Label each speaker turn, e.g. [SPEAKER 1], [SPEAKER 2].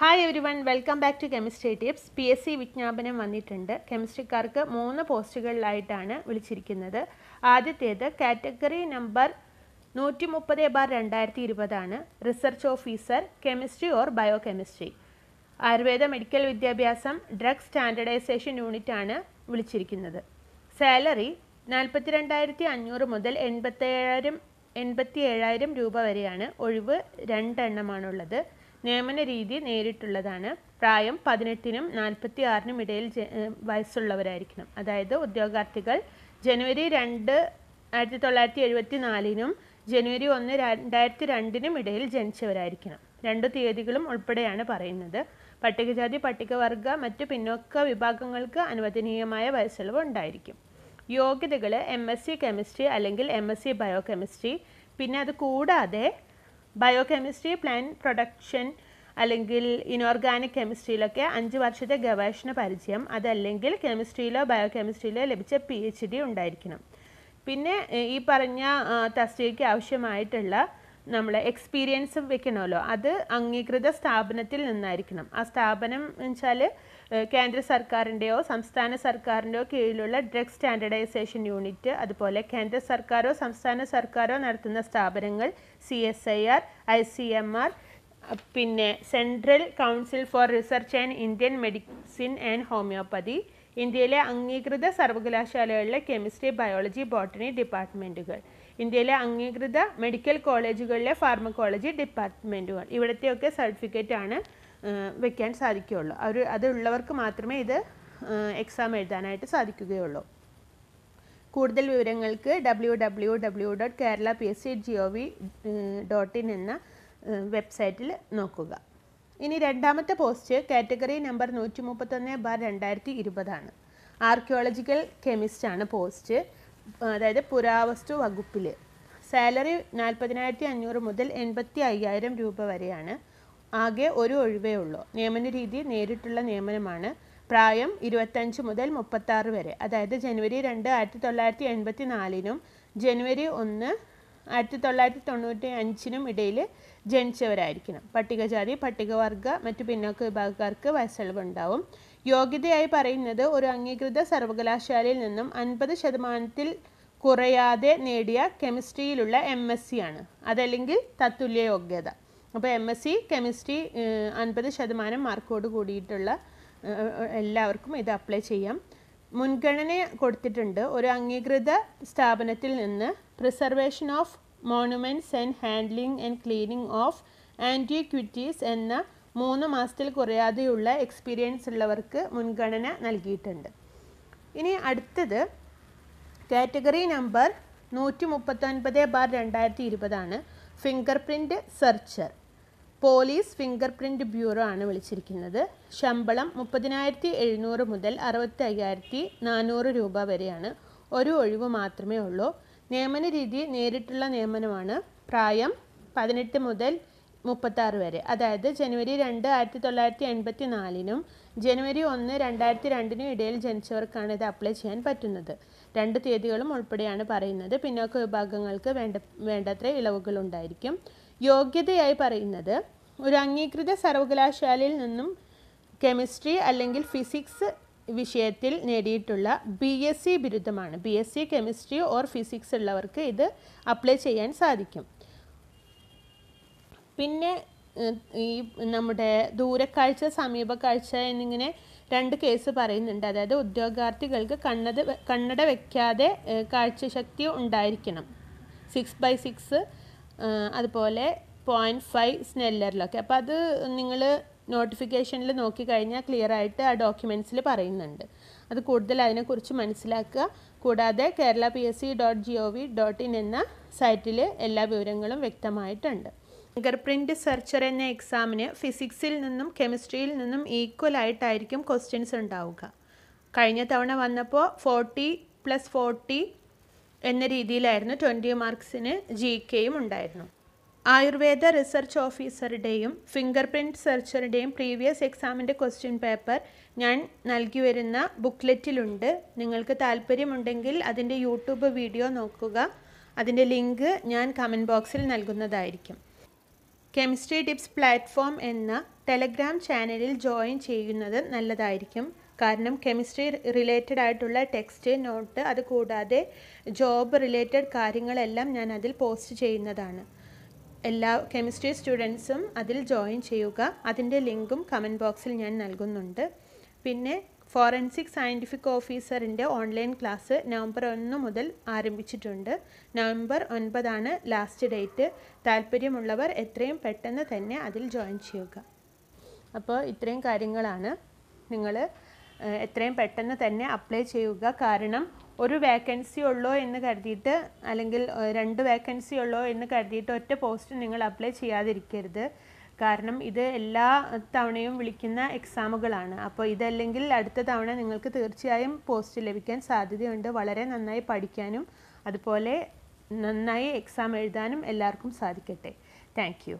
[SPEAKER 1] hi everyone welcome back to chemistry tips P S C വിജ്ഞാപനം വന്നിട്ടുണ്ട് കെമിസ്ട്രിക്കാർക്ക് മൂന്ന് പോസ്റ്റുകളിലായിട്ടാണ് വിളിച്ചിരിക്കുന്നത് ആദ്യത്തേത് കാറ്റഗറി നമ്പർ നൂറ്റി മുപ്പത് ബാർ രണ്ടായിരത്തി ഇരുപതാണ് research officer chemistry or biochemistry Ayurveda medical വിദ്യാഭ്യാസം ഡ്രഗ് സ്റ്റാൻഡർഡൈസേഷൻ യൂണിറ്റാണ് വിളിച്ചിരിക്കുന്നത് സാലറി നാൽപ്പത്തി രണ്ടായിരത്തി അഞ്ഞൂറ് മുതൽ എൺപത്തേഴായിരം എൺപത്തി ഏഴായിരം രൂപ വരെയാണ് ഒഴിവ് രണ്ടെണ്ണമാണുള്ളത് നിയമന രീതി നേരിട്ടുള്ളതാണ് പ്രായം പതിനെട്ടിനും നാൽപ്പത്തി ആറിനും ഇടയിൽ വയസ്സുള്ളവരായിരിക്കണം അതായത് ഉദ്യോഗാർത്ഥികൾ ജനുവരി രണ്ട് ആയിരത്തി തൊള്ളായിരത്തി എഴുപത്തി നാലിനും ജനുവരി ഒന്ന് രണ്ടായിരത്തി രണ്ടിനും ഇടയിൽ ജനിച്ചവരായിരിക്കണം രണ്ട് തീയതികളും ഉൾപ്പെടെയാണ് പറയുന്നത് പട്ടികജാതി പട്ടികവർഗ മറ്റു പിന്നോക്ക വിഭാഗങ്ങൾക്ക് അനുവദനീയമായ വയസ്സളവ് ഉണ്ടായിരിക്കും യോഗ്യതകൾ എം എസ് സി കെമിസ്ട്രി അല്ലെങ്കിൽ എം എസ് സി ബയോകെമിസ്ട്രി പിന്നെ അത് കൂടാതെ ബയോകെമിസ്ട്രി പ്ലാന്റ് പ്രൊഡക്ഷൻ അല്ലെങ്കിൽ ഇനോർഗാനിക് കെമിസ്ട്രിയിലൊക്കെ അഞ്ച് വർഷത്തെ ഗവേഷണ പരിചയം അതല്ലെങ്കിൽ കെമിസ്ട്രിയിലോ ബയോകെമിസ്ട്രിയിലോ ലഭിച്ച പി എച്ച് ഡി ഉണ്ടായിരിക്കണം പിന്നെ ഈ പറഞ്ഞ തസ്തികയ്ക്ക് ആവശ്യമായിട്ടുള്ള നമ്മൾ എക്സ്പീരിയൻസും വെക്കണമല്ലോ അത് അംഗീകൃത സ്ഥാപനത്തിൽ നിന്നായിരിക്കണം ആ സ്ഥാപനം എന്ന് വെച്ചാൽ കേന്ദ്ര സർക്കാരിൻ്റെയോ സംസ്ഥാന സർക്കാരിൻ്റെയോ കീഴിലുള്ള ഡ്രഗ് സ്റ്റാൻഡർഡൈസേഷൻ യൂണിറ്റ് അതുപോലെ കേന്ദ്ര സർക്കാരോ സംസ്ഥാന സർക്കാരോ നടത്തുന്ന സ്ഥാപനങ്ങൾ C S I R I C M R പിന്നെ central council for research and Indian medicine and homoeopathy ഇന്ത്യയിലെ അംഗീകൃത സർവകലാശാലകളിലെ കെമിസ്ട്രി ബയോളജി ബോട്ടണി ഡിപ്പാർട്ട്മെൻറ്റുകൾ ഇന്ത്യയിലെ അംഗീകൃത മെഡിക്കൽ കോളേജുകളിലെ ഫാർമക്കോളജി ഡിപ്പാർട്ട്മെൻറ്റുകൾ ഇവിടുത്തെയൊക്കെ സർട്ടിഫിക്കറ്റ് ആണ് വെക്കാൻ സാധിക്കുകയുള്ളു അവർ അതുള്ളവർക്ക് മാത്രമേ ഇത് എക്സാം എഴുതാനായിട്ട് സാധിക്കുകയുള്ളൂ കൂടുതൽ വിവരങ്ങൾക്ക് W W W dot Kerala P S C G O V dot in എന്ന വെബ്സൈറ്റിൽ നോക്കുക ഇനി രണ്ടാമത്തെ പോസ്റ്റ് കാറ്റഗറി നമ്പർ നൂറ്റി മുപ്പത്തൊന്ന് ബാർ രണ്ടായിരത്തി ഇരുപതാണ് ആർക്കിയോളജിക്കൽ കെമിസ്റ്റാണ് പോസ്റ്റ് അതായത് പുരാവസ്തു വകുപ്പിൽ സാലറി നാൽപ്പതിനായിരത്തി അഞ്ഞൂറ് മുതൽ എൺപത്തി അയ്യായിരം രൂപ വരെയാണ് ആകെ ഒരു ഒഴിവേ ഉള്ളൂ നിയമന രീതി നേരിട്ടുള്ള നിയമനമാണ് പ്രായം ഇരുപത്തഞ്ച് മുതൽ മുപ്പത്താറ് വരെ അതായത് ജനുവരി രണ്ട് ആയിരത്തി തൊള്ളായിരത്തി എൺപത്തി നാലിനും ജനുവരി ഒന്ന് ആയിരത്തി തൊള്ളായിരത്തി തൊണ്ണൂറ്റി അഞ്ചിനും ഇടയിൽ ജനിച്ചവരായിരിക്കണം പട്ടികജാതി പട്ടികവർഗ മറ്റു പിന്നോക്ക വിഭാഗക്കാർക്ക് വയസ്സളവുണ്ടാവും യോഗ്യതയായി പറയുന്നത് ഒരു അംഗീകൃത സർവകലാശാലയിൽ നിന്നും അൻപത് ശതമാനത്തിൽ കുറയാതെ നേടിയ കെമിസ്ട്രിയിലുള്ള എം എസ് സി ആണ് അതല്ലെങ്കിൽ തത്തുല്യ യോഗ്യത അപ്പോൾ എം എസ് സി കെമിസ്ട്രി അൻപത് ശതമാനം മാർക്കോട് കൂടിയിട്ടുള്ള എല്ലാവർക്കും ഇത് അപ്ലൈ ചെയ്യാം മുൻഗണന കൊടുത്തിട്ടുണ്ട് ഒരു അംഗീകൃത സ്ഥാപനത്തിൽ നിന്ന് preservation of monuments and handling and cleaning of antiquities എന്ന മൂന്ന് മാസത്തിൽ കുറയാതെയുള്ള എക്സ്പീരിയൻസ് ഉള്ളവർക്ക് മുൻഗണന നൽകിയിട്ടുണ്ട് ഇനി അടുത്തത് കാറ്റഗറി നമ്പർ നൂറ്റി മുപ്പത്തൊൻപത് ബാർ രണ്ടായിരത്തി ഇരുപതാണ് finger print searcher police finger print bureau ആണ് വിളിച്ചിരിക്കുന്നത് ശമ്പളം മുപ്പതിനായിരത്തി എഴുന്നൂറ് മുതൽ അറുപത്തി അയ്യായിരത്തി നാനൂറ് രൂപ വരെയാണ് ഒരു ഒഴിവ് മാത്രമേ ഉള്ളൂ നിയമന രീതി നേരിട്ടുള്ള നിയമനമാണ് പ്രായം പതിനെട്ട് മുതൽ മുപ്പത്താറ് വരെ അതായത് ജനുവരി രണ്ട് ആയിരത്തി തൊള്ളായിരത്തി എൺപത്തി നാലിനും ജനുവരി ഒന്ന് രണ്ടായിരത്തി രണ്ടിനും ഇടയിൽ ജനിച്ചവർക്കാണ് ഇത് അപ്ലൈ ചെയ്യാൻ പറ്റുന്നത് രണ്ട് തീയതികളും ഉൾപ്പെടെയാണ് പറയുന്നത് പിന്നോക്ക വിഭാഗങ്ങൾക്ക് വേണ്ട വേണ്ടത്ര ഇളവുകളുണ്ടായിരിക്കും യോഗ്യതയായി പറയുന്നത് ഒരു അംഗീകൃത സർവകലാശാലയിൽ നിന്നും കെമിസ്ട്രി അല്ലെങ്കിൽ ഫിസിക്സ് വിഷയത്തിൽ നേടിയിട്ടുള്ള ബി എസ് സി ബിരുദമാണ് B S C chemistry or physics ഉള്ളവർക്ക് ഇത് അപ്ലൈ ചെയ്യാൻ സാധിക്കും പിന്നെ ഈ നമ്മുടെ ദൂരക്കാഴ്ച സമീപക്കാഴ്ച എന്നിങ്ങനെ രണ്ട് കേസ് പറയുന്നുണ്ട് അതായത് ഉദ്യോഗാർത്ഥികൾക്ക് കണ്ണത കണ്ണട വയ്ക്കാതെ കാഴ്ചശക്തി ഉണ്ടായിരിക്കണം സിക്സ് ബൈ സിക്സ് അതുപോലെ പോയിൻറ്റ് ഫൈവ് സ്നെല്ലറിലൊക്കെ അപ്പോൾ അത് നിങ്ങൾ നോട്ടിഫിക്കേഷനിൽ നോക്കിക്കഴിഞ്ഞാൽ ക്ലിയർ ആയിട്ട് ആ ഡോക്യുമെൻസിൽ പറയുന്നുണ്ട് അത് കൂടുതൽ അതിനെക്കുറിച്ച് മനസ്സിലാക്കുക കൂടാതെ Kerala P S C dot G O V dot in എന്ന സൈറ്റിൽ എല്ലാ വിവരങ്ങളും വ്യക്തമായിട്ടുണ്ട് ഫിംഗർ പ്രിൻറ്റ് സെർച്ചർ എന്ന എക്സാമിന് ഫിസിക്സിൽ നിന്നും കെമിസ്ട്രിയിൽ നിന്നും ഈക്വൽ ആയിട്ടായിരിക്കും ക്വസ്റ്റ്യൻസ് ഉണ്ടാവുക കഴിഞ്ഞ തവണ വന്നപ്പോൾ ഫോർട്ടി പ്ലസ് ഫോർട്ടി എന്ന രീതിയിലായിരുന്നു ട്വൻറ്റി മാർക്സിന് ജി കെയും ഉണ്ടായിരുന്നു ആയുർവേദ റിസർച്ച് ഓഫീസറുടെയും ഫിംഗർ പ്രിൻറ്റ് സെർച്ചറുടെയും പ്രീവിയസ് എക്സാമിൻ്റെ ക്വസ്റ്റ്യൻ പേപ്പർ ഞാൻ നൽകി വരുന്ന ബുക്ക്ലെറ്റിലുണ്ട് നിങ്ങൾക്ക് താല്പര്യമുണ്ടെങ്കിൽ അതിൻ്റെ യൂട്യൂബ് വീഡിയോ നോക്കുക അതിൻ്റെ ലിങ്ക് ഞാൻ കമൻറ്റ് ബോക്സിൽ നൽകുന്നതായിരിക്കും കെമിസ്ട്രി ടിപ്സ് പ്ലാറ്റ്ഫോം എന്ന ടെലഗ്രാം ചാനലിൽ ജോയിൻ ചെയ്യുന്നത് നല്ലതായിരിക്കും കാരണം കെമിസ്ട്രി റിലേറ്റഡ് ആയിട്ടുള്ള ടെക്സ്റ്റ് നോട്ട് അത് കൂടാതെ ജോബ് റിലേറ്റഡ് കാര്യങ്ങളെല്ലാം ഞാൻ അതിൽ പോസ്റ്റ് ചെയ്യുന്നതാണ് എല്ലാ കെമിസ്ട്രി സ്റ്റുഡൻസും അതിൽ ജോയിൻ ചെയ്യുക അതിൻ്റെ ലിങ്കും കമൻറ്റ് ബോക്സിൽ ഞാൻ നൽകുന്നുണ്ട് പിന്നെ ഫോറൻസിക് സയൻറ്റിഫിക് ഓഫീസറിൻ്റെ ഓൺലൈൻ ക്ലാസ് നവംബർ ഒന്ന് മുതൽ ആരംഭിച്ചിട്ടുണ്ട് നവംബർ ഒൻപതാണ് ലാസ്റ്റ് ഡേറ്റ് താല്പര്യമുള്ളവർ എത്രയും പെട്ടെന്ന് തന്നെ അതിൽ ജോയിൻ ചെയ്യുക അപ്പോൾ ഇത്രയും കാര്യങ്ങളാണ് നിങ്ങൾ എത്രയും പെട്ടെന്ന് തന്നെ അപ്ലൈ ചെയ്യുക കാരണം ഒരു വേക്കൻസി ഉള്ളോ എന്ന് കരുതിയിട്ട് അല്ലെങ്കിൽ രണ്ട് വേക്കൻസി ഉള്ളോ എന്ന് കരുതിയിട്ട് ഒറ്റ പോസ്റ്റ് നിങ്ങൾ അപ്ലൈ ചെയ്യാതിരിക്കരുത് കാരണം ഇത് എല്ലാ തവണയും വിളിക്കുന്ന എക്സാമുകളാണ് അപ്പോൾ ഇതല്ലെങ്കിൽ അടുത്ത തവണ നിങ്ങൾക്ക് തീർച്ചയായും പോസ്റ്റ് ലഭിക്കാൻ സാധ്യതയുണ്ട് വളരെ നന്നായി പഠിക്കാനും അതുപോലെ നന്നായി എക്സാം എഴുതാനും എല്ലാവർക്കും സാധിക്കട്ടെ താങ്ക്